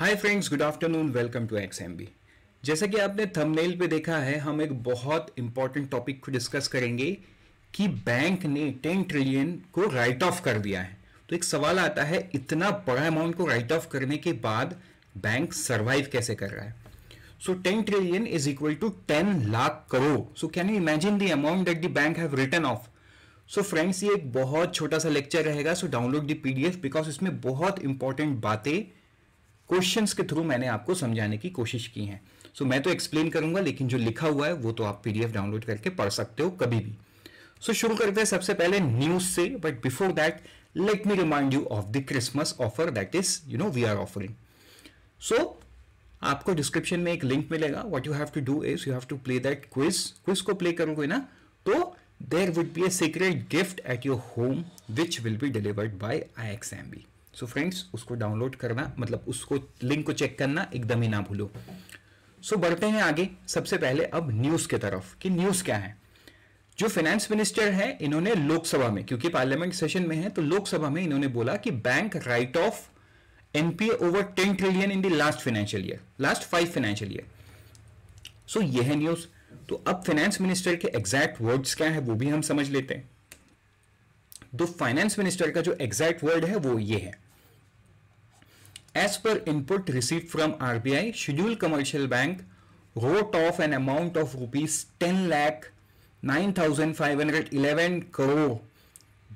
Hi friends good afternoon welcome to X M B जैसा कि आपने थंबनेल पे देखा है हम एक बहुत इंपॉर्टेंट टॉपिक को डिस्कस करेंगे कि बैंक ने टेन ट्रिलियन को राइट ऑफ कर दिया है तो एक सवाल आता है इतना बड़ा अमाउंट को राइट ऑफ करने के बाद बैंक सर्वाइव कैसे कर रहा है so ten trillion is equal to ten lakh crore so can you imagine the amount that the bank have written off so friends ये एक बहुत छोटा सा लेक्चर रहेगा so download the PDF because इसमें बहुत इंपॉर्टेंट बातें क्वेश्चन के थ्रू मैंने आपको समझाने की कोशिश की है सो so, मैं तो एक्सप्लेन करूंगा लेकिन जो लिखा हुआ है वो तो आप पीडीएफ डाउनलोड करके पढ़ सकते हो कभी भी सो so, शुरू करते हैं सबसे पहले न्यूज से but before that let me remind you of the Christmas offer that is you know we are offering so आपको डिस्क्रिप्शन में एक लिंक मिलेगा what you have to do is you have to play that quiz quiz को play करोगे ना तो there would be a secret gift at your home which will be delivered by I X M B so so friends उसको download करना मतलब उसको link को check करना एकदम ही ना भूलो सो so बढ़ते हैं आगे सबसे पहले अब न्यूज़ के तरफ कि न्यूज़ क्या है जो फाइनेंस मिनिस्टर है इन्होंने लोकसभा में क्योंकि पार्लियामेंट सेशन में है तो लोकसभा में इन्होंने बोला कि bank write off NPA over ten trillion in the last financial year last five financial year so यह है न्यूज तो अब फाइनेंस मिनिस्टर के एग्जैक्ट वर्ड्स क्या है वो भी हम समझ लेते हैं तो फाइनेंस मिनिस्टर का जो एग्जैक्ट वर्ड है वो ये है As per input received from RBI, Scheduled Commercial Bank wrote off an amount of rupees 10 lakh 9511 crore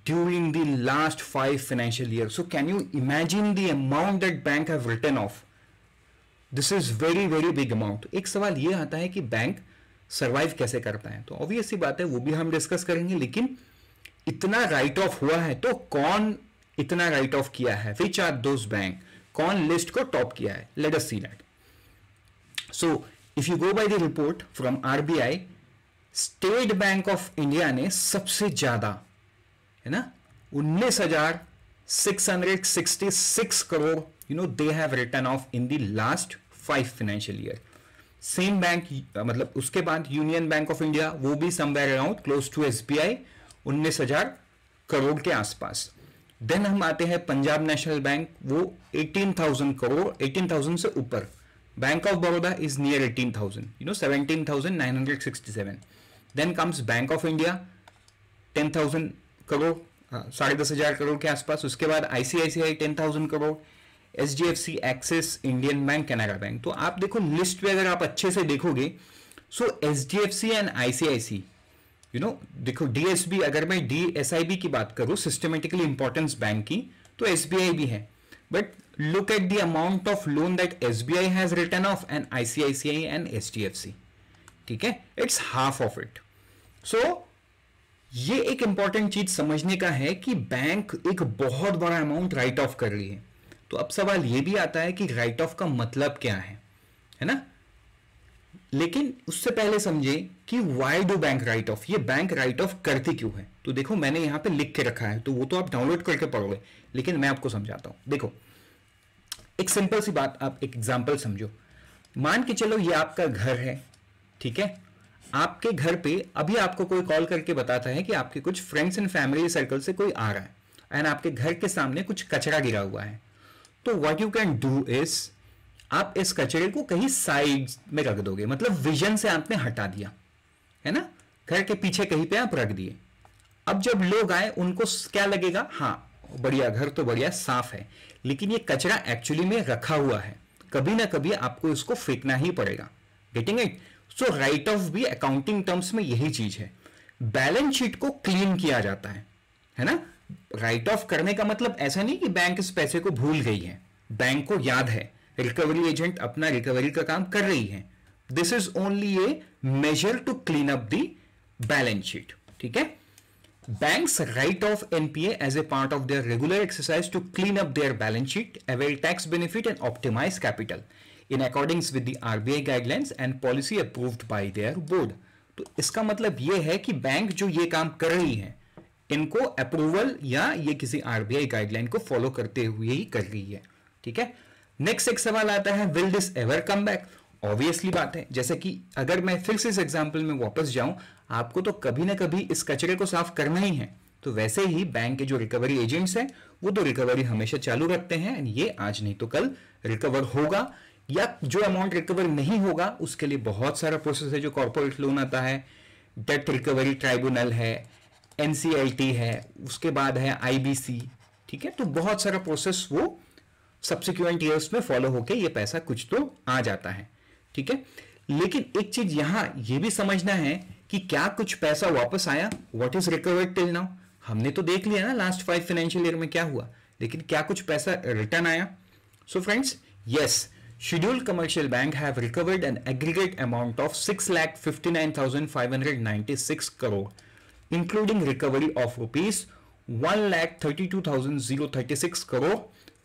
during the last five financial years. So can you imagine the amount that bank have written off? This is very very big amount. एक सवाल ये आता है कि bank survive कैसे करता है तो obvious ही बात है वो भी हम discuss करेंगे लेकिन इतना write off हुआ है तो कौन इतना write off किया है Which are those banks? कौन लिस्ट को टॉप किया है let us see that so if you go by the report from RBI State Bank of India ने सबसे ज्यादा है ना उन्नीस हजार six hundred sixty six crore you know they have written off in the last five financial year same bank मतलब उसके बाद यूनियन बैंक ऑफ इंडिया वो भी somewhere around close to SBI हजार करोड़ के आसपास देन हम आते हैं पंजाब नेशनल बैंक वो 18,000 करोड़ 18,000 से ऊपर Bank of Baroda is near 18,000 you know 17,967 then comes Bank of India 10,000 crore हाँ, साढ़े दस हजार करोड़ के आसपास उसके बाद ICICI ten thousand crore H D F C Axis Indian Bank Canara bank तो आप देखो लिस्ट पे अगर आप अच्छे से देखोगे so H D F C and ICICI you know देखो डीएसबी अगर मैं डी एस आई बी की बात करूँ सिस्टमेटिकली इंपॉर्टेंस बैंक की तो एस बी आई भी है but look at the amount of loan that S B I has written off and I C I C I and H F C ठीक है it's half of it so ये एक important चीज समझने का है कि बैंक एक बहुत बड़ा अमाउंट राइट ऑफ कर रही है तो अब सवाल ये भी आता है कि राइट ऑफ का मतलब क्या है है ना लेकिन उससे पहले समझे कि why do bank write off ये बैंक राइट ऑफ करती क्यों है तो देखो मैंने यहां पे लिख के रखा है तो वो तो आप डाउनलोड करके पढ़ोगे लेकिन मैं आपको समझाता हूं देखो एक सिंपल सी बात आप एक एग्जाम्पल समझो मान के चलो ये आपका घर है ठीक है आपके घर पे अभी आपको कोई कॉल करके बताता है कि आपके कुछ फ्रेंड्स एंड फैमिली सर्कल से कोई आ रहा है एंड आपके घर के सामने कुछ कचरा गिरा हुआ है तो what you can do is आप इस कचरे को कहीं साइड में रख दोगे मतलब विजन से आपने हटा दिया है ना घर के पीछे कहीं पे आप रख दिए अब जब लोग आए उनको क्या लगेगा हाँ बढ़िया घर तो बढ़िया साफ है लेकिन ये कचरा एक्चुअली में रखा हुआ है कभी ना कभी आपको इसको फेंकना ही पड़ेगा getting it so write off भी अकाउंटिंग टर्म्स में यही चीज है बैलेंस शीट को क्लीन किया जाता है है ना राइट ऑफ करने का मतलब ऐसा नहीं कि बैंक इस पैसे को भूल गई है बैंक को याद है रिकवरी एजेंट अपना रिकवरी का काम कर रही है this is only a measure to clean up the balance sheet ठीक है banks write off NPA as a part of their regular exercise to clean up their balance sheet avail tax benefit and optimise capital in according with RBI guidelines and policy approved by their board तो इसका मतलब यह है कि bank जो ये काम कर रही है इनको अप्रूवल या ये किसी आरबीआई गाइडलाइन को फॉलो करते हुए ही कर रही है ठीक है नेक्स्ट एक सवाल आता है will this ever come back obviously बात है जैसे कि अगर मैं फिर से इस एग्जाम्पल में वापस जाऊं आपको तो कभी ना कभी इस कचरे को साफ करना ही है तो वैसे ही बैंक के जो रिकवरी एजेंट्स हैं वो तो रिकवरी हमेशा चालू रखते हैं ये आज नहीं तो कल रिकवर होगा या जो अमाउंट रिकवर नहीं होगा उसके लिए बहुत सारा प्रोसेस है जो कॉर्पोरेट लोन आता है डेट रिकवरी ट्राइब्यूनल है एनसीएलटी है उसके बाद है आईबीसी ठीक है तो बहुत सारा प्रोसेस वो सब्सिक्वेंट ईयर्स में फॉलो होके ये पैसा कुछ तो आ जाता है ठीक है लेकिन एक चीज यहां ये भी समझना है कि क्या कुछ पैसा वापस आया what is recovered till now हमने तो देख लिया ना लास्ट फाइव फाइनेंशियल ईयर में क्या हुआ लेकिन क्या कुछ पैसा रिटर्न आया so friends yes hundred ninety six crore including recovery of rupees one lakh thirty two thousand zero thirty six crore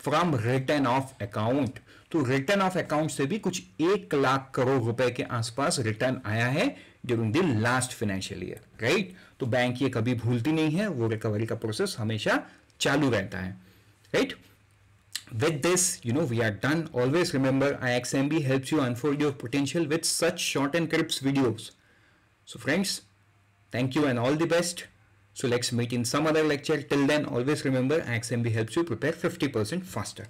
from written off account तो रिटर्न ऑफ अकाउंट से भी कुछ एक लाख करोड़ रुपए के आसपास रिटर्न आया है during the last financial year right तो बैंक ये कभी भूलती नहीं है वो रिकवरी का प्रोसेस हमेशा चालू रहता है right With this, you know, we are done. Always remember, IXMB helps you unfold your potential with such short and crisp videos. So friends, thank you and all the best. So let's meet in some other lecture. Till then, always remember, AXMB helps you prepare 50% faster.